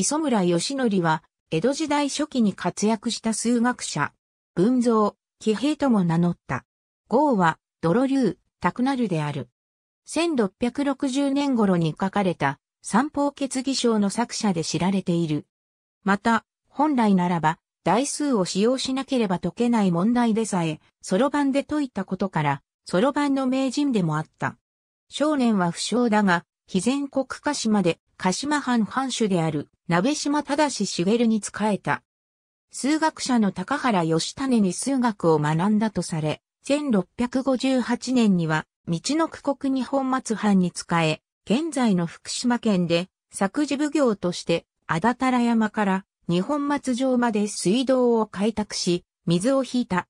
磯村義則は、江戸時代初期に活躍した数学者、文蔵、騎兵とも名乗った。号は、泥流、くなるである。1660年頃に書かれた、三方決議書の作者で知られている。また、本来ならば、台数を使用しなければ解けない問題でさえ、そろばんで解いたことから、そろばんの名人でもあった。少年は不詳だが、非全国歌詞まで鹿島藩藩主である鍋島忠茂に仕えた。数学者の高原義種に数学を学んだとされ、1658年には、道の区国日本松藩に仕え、現在の福島県で、作事奉行として、あだたら山から日本松城まで水道を開拓し、水を引いた。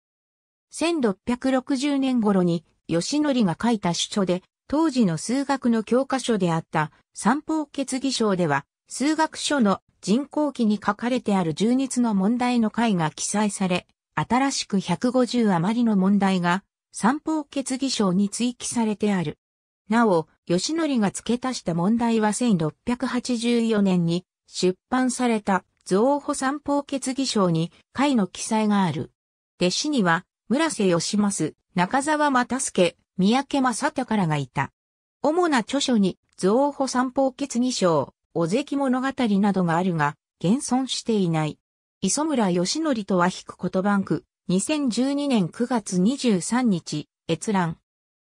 1660年頃に、義則が書いた主書で、当時の数学の教科書であった三方決議章では、数学書の人工記に書かれてある十日の問題の解が記載され、新しく150余りの問題が三方決議章に追記されてある。なお、吉則が付け足した問題は1684年に出版された造補三方決議章に解の記載がある。弟子には、村瀬義ま中沢又助、三宅正からがいた。主な著書に、造歩三宝決議賞、お関物語などがあるが、現存していない。磯村義則とは引く言葉んく、2012年9月23日、閲覧。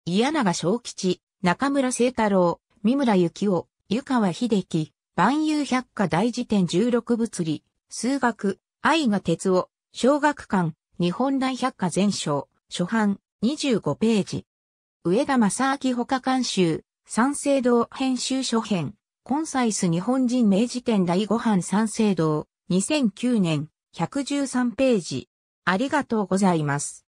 嫌長小吉、中村聖太郎、三村幸男、湯川秀樹、万有百科大辞典十六物理、数学、愛が哲夫、小学館、日本大百科全書、初版、25ページ。上田正明他監修、三省堂編集書編、コンサイス日本人名辞典第5版三省堂、2009年、113ページ。ありがとうございます。